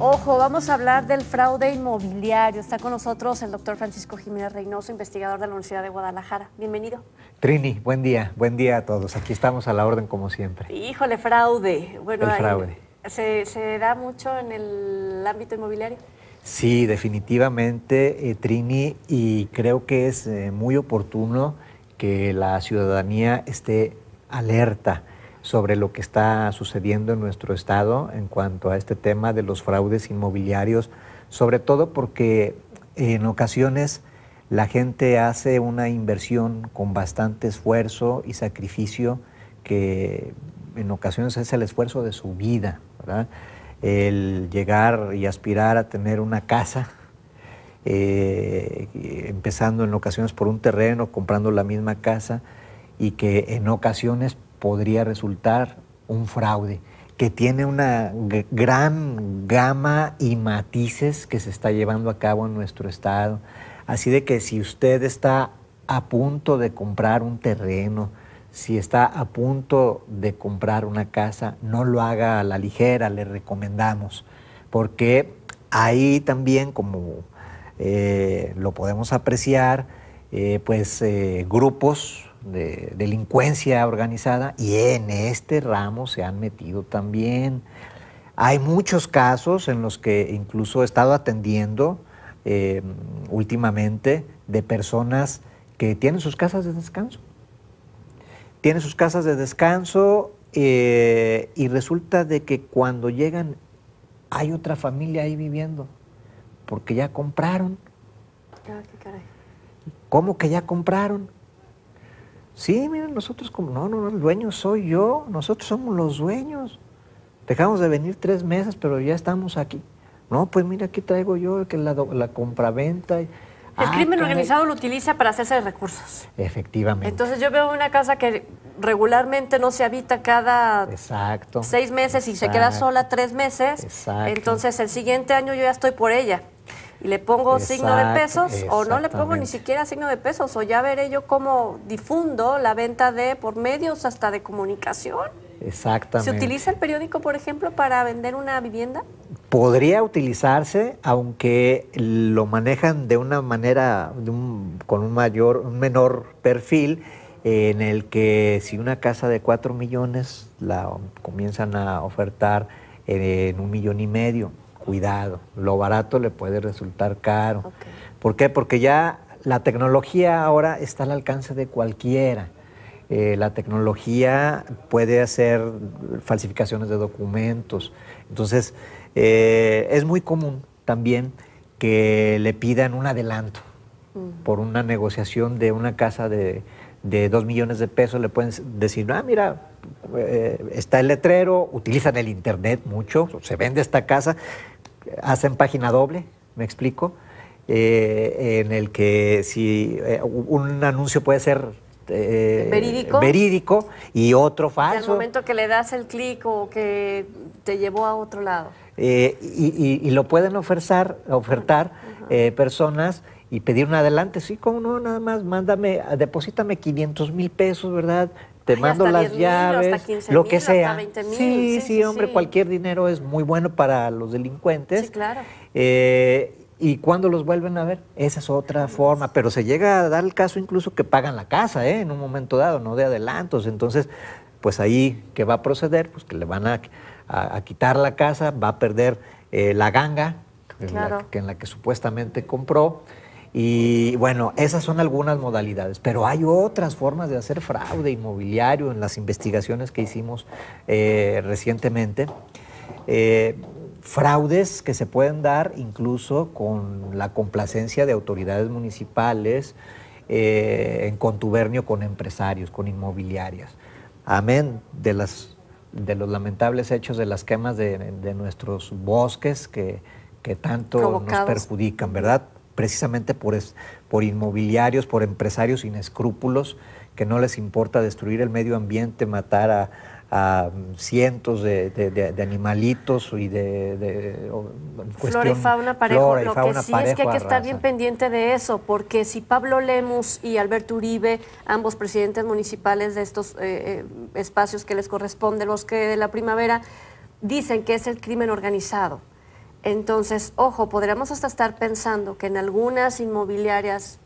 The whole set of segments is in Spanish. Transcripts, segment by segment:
Ojo, vamos a hablar del fraude inmobiliario. Está con nosotros el doctor Francisco Jiménez Reynoso, investigador de la Universidad de Guadalajara. Bienvenido. Trini, buen día, buen día a todos. Aquí estamos a la orden como siempre. Híjole, fraude. Bueno, el fraude. ¿se, da mucho en el ámbito inmobiliario? Sí, definitivamente, eh, Trini, y creo que es eh, muy oportuno que la ciudadanía esté alerta sobre lo que está sucediendo en nuestro estado en cuanto a este tema de los fraudes inmobiliarios, sobre todo porque en ocasiones la gente hace una inversión con bastante esfuerzo y sacrificio que en ocasiones es el esfuerzo de su vida, El llegar y aspirar a tener una casa, eh, empezando en ocasiones por un terreno, comprando la misma casa y que en ocasiones podría resultar un fraude, que tiene una gran gama y matices que se está llevando a cabo en nuestro estado. Así de que si usted está a punto de comprar un terreno, si está a punto de comprar una casa, no lo haga a la ligera, le recomendamos, porque ahí también, como eh, lo podemos apreciar, eh, pues eh, grupos de delincuencia organizada y en este ramo se han metido también. Hay muchos casos en los que incluso he estado atendiendo eh, últimamente de personas que tienen sus casas de descanso. Tienen sus casas de descanso eh, y resulta de que cuando llegan hay otra familia ahí viviendo porque ya compraron. Ah, ¿Cómo que ya compraron? Sí, miren, nosotros como, no, no, no, el dueño soy yo, nosotros somos los dueños. Dejamos de venir tres meses, pero ya estamos aquí. No, pues mira, aquí traigo yo que la, la compraventa. El ah, crimen organizado lo utiliza para hacerse de recursos. Efectivamente. Entonces yo veo una casa que regularmente no se habita cada Exacto. seis meses y se queda sola tres meses. Exacto. Entonces el siguiente año yo ya estoy por ella y le pongo signo de pesos o no le pongo ni siquiera signo de pesos o ya veré yo cómo difundo la venta de por medios hasta de comunicación. Exactamente. ¿Se utiliza el periódico, por ejemplo, para vender una vivienda? Podría utilizarse, aunque lo manejan de una manera, con un mayor, un menor perfil, en el que si una casa de 4 millones la comienzan a ofertar eh, en un millón y medio cuidado. Lo barato le puede resultar caro. ¿Por qué? Porque ya la tecnología ahora está al alcance de cualquiera. Eh, la tecnología puede hacer falsificaciones de documentos. Entonces, eh, es muy común también que le pidan un adelanto por una negociación de una casa de, dos millones de pesos. Le pueden decir, ah, mira, eh, está el letrero, utilizan el internet mucho, se vende esta casa, hacen página doble, me explico, eh, en el que si eh, un anuncio puede ser eh, verídico. y otro falso. En el momento que le das el clic o que te llevó a otro lado. y, lo pueden ofertar, ofertar personas y pedir un adelante. Sí, como no, nada más, mándame, deposítame 500 mil pesos, ¿verdad? te mando las llaves, lo que sea. sí, sí, hombre, cualquier dinero es muy bueno para los delincuentes. Sí, claro. Eh, ¿Y cuando los vuelven a ver? Esa es otra pues forma, pero se llega a dar el caso incluso que pagan la casa ¿eh? en un momento dado, no de adelantos. Entonces, pues ahí, ¿qué va a proceder? Pues que le van a, quitar la casa, va a perder eh, la ganga en la que supuestamente compró. Y bueno, esas son algunas modalidades, pero hay otras formas de hacer fraude inmobiliario en las investigaciones que hicimos eh, recientemente. Eh, fraudes que se pueden dar incluso con la complacencia de autoridades municipales eh, en contubernio con empresarios, con inmobiliarias. Amén de, las, de los lamentables hechos de las quemas de, nuestros bosques que, tanto nos perjudican, ¿verdad? precisamente por, es, por inmobiliarios, por empresarios sin escrúpulos que no les importa destruir el medio ambiente, matar a, cientos de, animalitos y de, flora y fauna parejo. lo que sí es que hay que estar bien pendiente de eso, porque si Pablo Lemus y Alberto Uribe, ambos presidentes municipales de estos eh, eh, espacios que les corresponde, los que de la primavera, dicen que es el crimen organizado entonces, ojo, podríamos hasta estar pensando que en algunas inmobiliarias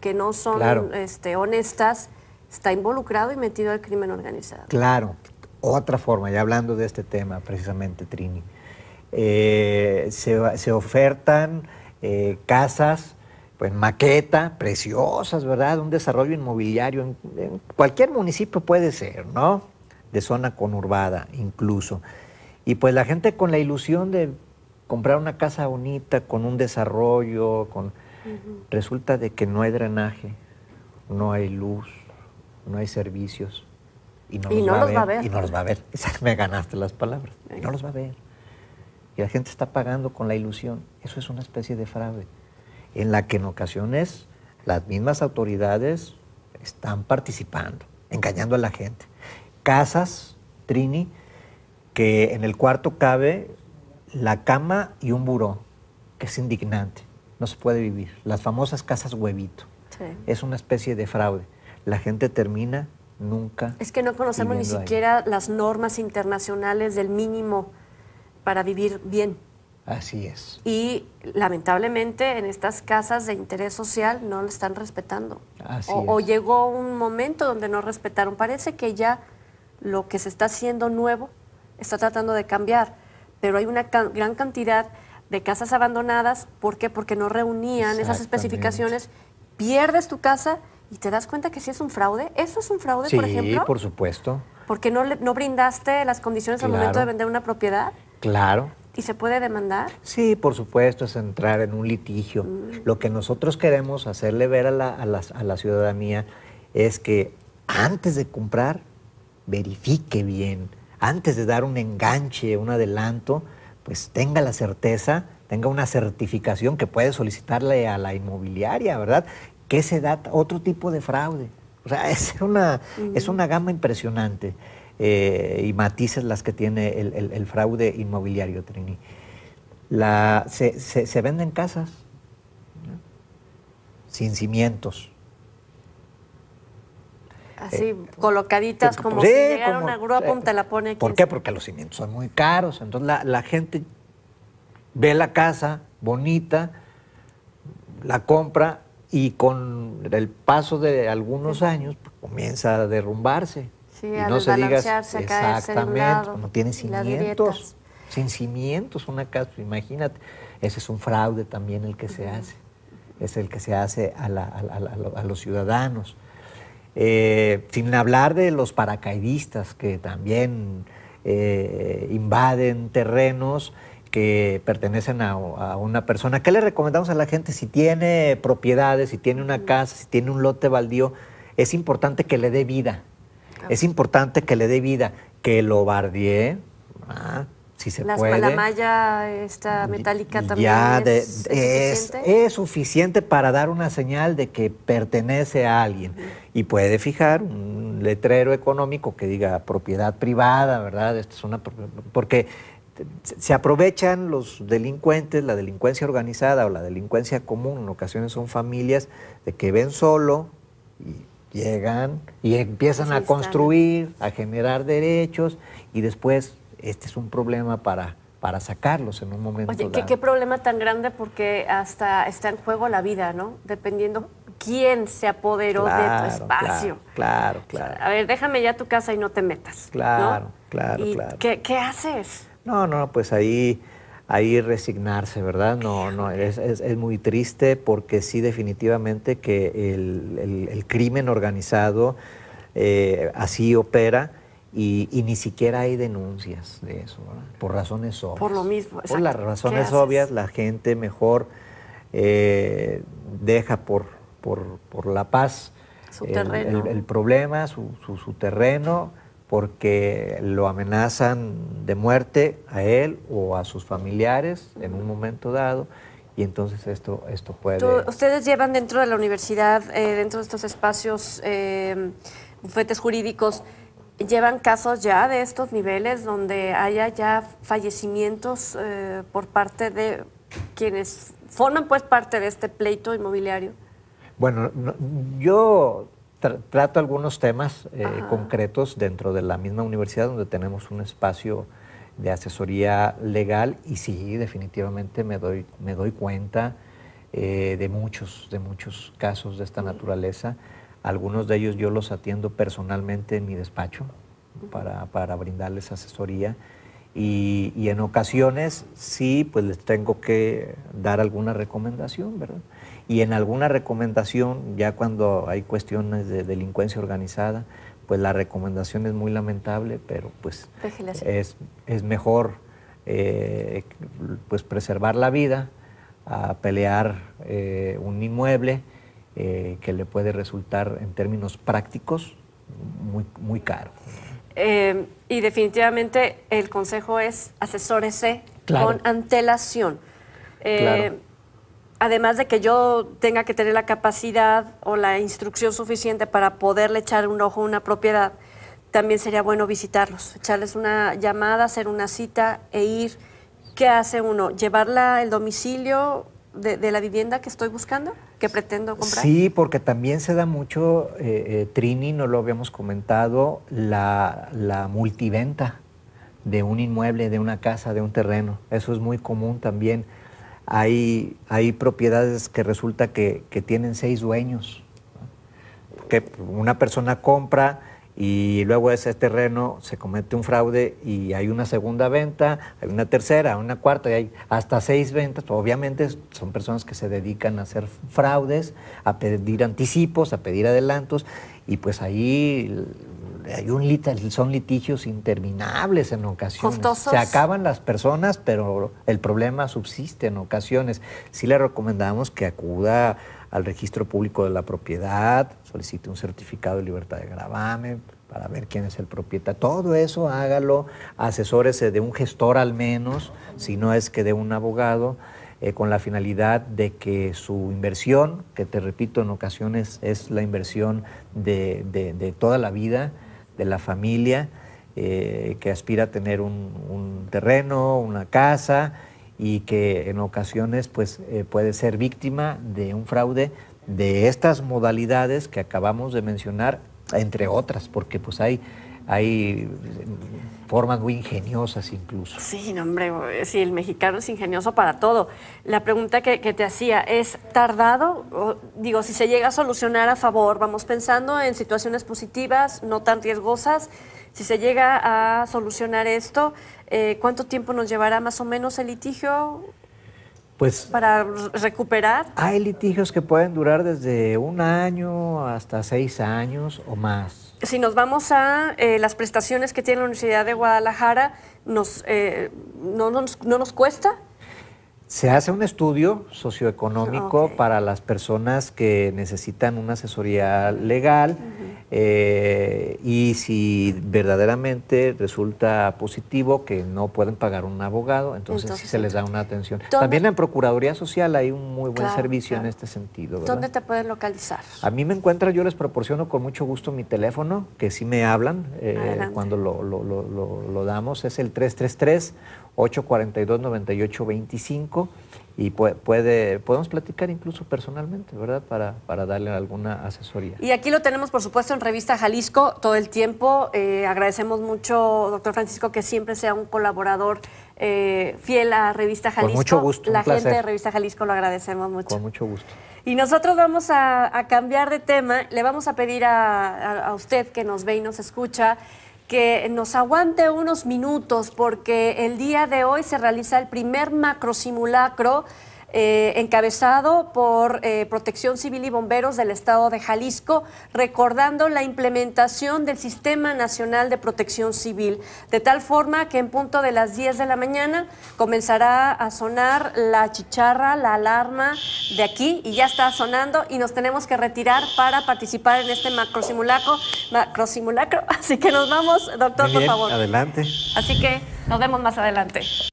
que no son este, honestas, está involucrado y metido el crimen organizado. Claro, otra forma, ya hablando de este tema precisamente, Trini, eh, se, se, ofertan eh, casas, pues maqueta, preciosas, ¿verdad? Un desarrollo inmobiliario en cualquier municipio puede ser, ¿no? De zona conurbada incluso. Y pues la gente con la ilusión de comprar una casa bonita, con un desarrollo, con... resulta de que no hay drenaje, no hay luz, no hay servicios. Y no, los, va a ver, Y no los va a ver. Me ganaste las palabras. Y no los va a ver. Y la gente está pagando con la ilusión. Eso es una especie de fraude, en la que en ocasiones las mismas autoridades están participando, engañando a la gente. Casas, Trini, que en el cuarto cabe la cama y un buró, que es indignante, no se puede vivir. Las famosas casas huevito. Es una especie de fraude. La gente termina nunca. Es que no conocemos ni siquiera las normas internacionales del mínimo para vivir bien. Así es. Y lamentablemente en estas casas de interés social no lo están respetando. o llegó un momento donde no respetaron. Parece que ya lo que se está haciendo nuevo está tratando de cambiar, pero hay una gran cantidad de casas abandonadas. ¿Por qué? Porque no reunían esas especificaciones. Pierdes tu casa y te das cuenta que sí es un fraude. ¿Eso es un fraude, por ejemplo? Sí, por supuesto. ¿Porque no, le, no brindaste las condiciones al momento de vender una propiedad? Claro. ¿Y se puede demandar? Sí, por supuesto, es entrar en un litigio. Mm. Lo que nosotros queremos hacerle ver a la, a, a la ciudadanía es que antes de comprar, verifique bien antes de dar un enganche, un adelanto, pues tenga la certeza, tenga una certificación que puede solicitarle a la inmobiliaria, ¿verdad? Que se da otro tipo de fraude. O sea, es una, es una gama impresionante eh, y matices las que tiene el, fraude inmobiliario, Trini. La, se, se, venden casas sin cimientos Así, eh, colocaditas como pues, si llegara una grúa, te la pone aquí. ¿Por qué? Porque los cimientos son muy caros. Entonces la, la gente ve la casa bonita, la compra y con el paso de algunos años pues, comienza a derrumbarse. Sí, y no se digas exactamente, no tiene cimientos. Sin cimientos una casa, imagínate. Ese es un fraude también el que se hace. Es el que se hace a, la, a los ciudadanos. Eh, sin hablar de los paracaidistas que también eh, invaden terrenos que pertenecen a, una persona. ¿Qué le recomendamos a la gente si tiene propiedades, si tiene una casa, si tiene un lote baldío? Es importante que le dé vida. Es importante que le dé vida, que lo bardie, ah, la malla esta metálica también es, suficiente? es, suficiente? para dar una señal de que pertenece a alguien. Y puede fijar un letrero económico que diga propiedad privada, ¿verdad? Esto es una porque se aprovechan los delincuentes, la delincuencia organizada o la delincuencia común, en ocasiones son familias de que ven solo y llegan y empiezan a construir, a generar derechos y después este es un problema para, sacarlos en un momento. Oye, ¿qué, problema tan grande porque hasta está en juego la vida, ¿no? Dependiendo quién se apoderó de tu espacio. Claro, claro, a ver, déjame ya tu casa y no te metas. Claro, claro, ¿Y claro. ¿qué, haces? No, no, pues ahí ahí resignarse, ¿verdad? No, no, es, es, muy triste porque sí definitivamente que el, crimen organizado eh, así opera y, ni siquiera hay denuncias de eso, por razones obvias. Por lo mismo, Por las razones obvias, la gente mejor eh, deja por, por, la paz el, problema, su, su, terreno, porque lo amenazan de muerte a él o a sus familiares en un momento dado. Y entonces esto, esto puede... Ustedes llevan dentro de la universidad, eh, dentro de estos espacios, bufetes eh, jurídicos, llevan casos ya de estos niveles donde haya ya fallecimientos eh, por parte de quienes forman pues parte de este pleito inmobiliario? Bueno, yo trato algunos temas eh, concretos dentro de la misma universidad donde tenemos un espacio de asesoría legal y sí, definitivamente me doy, me doy cuenta eh, de muchos, de muchos casos de esta naturaleza. Algunos de ellos yo los atiendo personalmente en mi despacho para, brindarles asesoría. Y, en ocasiones sí, pues les tengo que dar alguna recomendación, ¿verdad? Y en alguna recomendación, ya cuando hay cuestiones de delincuencia organizada, pues la recomendación es muy lamentable, pero pues es, mejor eh, pues, preservar la vida a pelear eh, un inmueble eh, que le puede resultar en términos prácticos muy, muy caro. Eh, y definitivamente el consejo es asesórese con antelación. Eh, además de que yo tenga que tener la capacidad o la instrucción suficiente para poderle echar un ojo a una propiedad, también sería bueno visitarlos, echarles una llamada, hacer una cita e ir. ¿Qué hace uno? ¿Llevarla el domicilio de la vivienda que estoy buscando? pretendo comprar? Sí, porque también se da mucho, eh, eh, Trini, no lo habíamos comentado, la, multiventa de un inmueble, de una casa, de un terreno. Eso es muy común también. Hay, hay propiedades que resulta que, tienen seis dueños. Que una persona compra y luego ese terreno se comete un fraude y hay una segunda venta, hay una tercera, una cuarta, y hay hasta seis ventas. Obviamente son personas que se dedican a hacer fraudes, a pedir anticipos, a pedir adelantos y pues ahí hay un son litigios interminables en ocasiones. Se acaban las personas, pero el problema subsiste en ocasiones. Sí le recomendamos que acuda al registro público de la propiedad, solicite un certificado de libertad de gravamen para ver quién es el propietario. Todo eso hágalo, asesórese de un gestor al menos, si no es que de un abogado, eh, con la finalidad de que su inversión, que te repito, en ocasiones es la inversión de, toda la vida, de la familia, eh, que aspira a tener un terreno, una casa, y que en ocasiones pues, eh, puede ser víctima de un fraude de estas modalidades que acabamos de mencionar, entre otras, porque pues hay, hay formas muy ingeniosas incluso. Sí, no, hombre, eh, el mexicano es ingenioso para todo. La pregunta que, te hacía es, ¿tardado? digo, si se llega a solucionar a favor, vamos pensando en situaciones positivas, no tan riesgosas, si se llega a solucionar esto, eh, ¿Cuánto tiempo nos llevará más o menos el litigio? Pues, para recuperar. Hay litigios que pueden durar desde un año hasta seis años o más. Si nos vamos a eh, las prestaciones que tiene la Universidad de Guadalajara, nos, eh, no, nos, ¿no nos cuesta? Se hace un estudio socioeconómico ah, para las personas que necesitan una asesoría legal. Eh, y si verdaderamente resulta positivo que no pueden pagar un abogado, entonces, sí se les da una atención. También en Procuraduría Social hay un muy buen servicio en este sentido. ¿Dónde te pueden localizar? A mí me encuentran, yo les proporciono con mucho gusto mi teléfono, que sí me hablan eh, cuando lo, lo, lo, lo, damos, es el 333. 842-9825 y puede, podemos platicar incluso personalmente, ¿verdad? Para, para darle alguna asesoría. Y aquí lo tenemos, por supuesto, en Revista Jalisco todo el tiempo. Eh, agradecemos mucho, doctor Francisco, que siempre sea un colaborador eh, fiel a Revista Jalisco. Con mucho gusto. La gente de Revista Jalisco lo agradecemos mucho. Con mucho gusto. Y nosotros vamos a, cambiar de tema. Le vamos a pedir a usted que nos ve y nos escucha que nos aguante unos minutos porque el día de hoy se realiza el primer macrosimulacro simulacro eh, encabezado por eh, Protección Civil y Bomberos del Estado de Jalisco, recordando la implementación del Sistema Nacional de Protección Civil, de tal forma que en punto de las 10 de la mañana comenzará a sonar la chicharra, la alarma de aquí, y ya está sonando, y nos tenemos que retirar para participar en este Macro simulacro, así que nos vamos, doctor, por favor. Adelante. Así que nos vemos más adelante.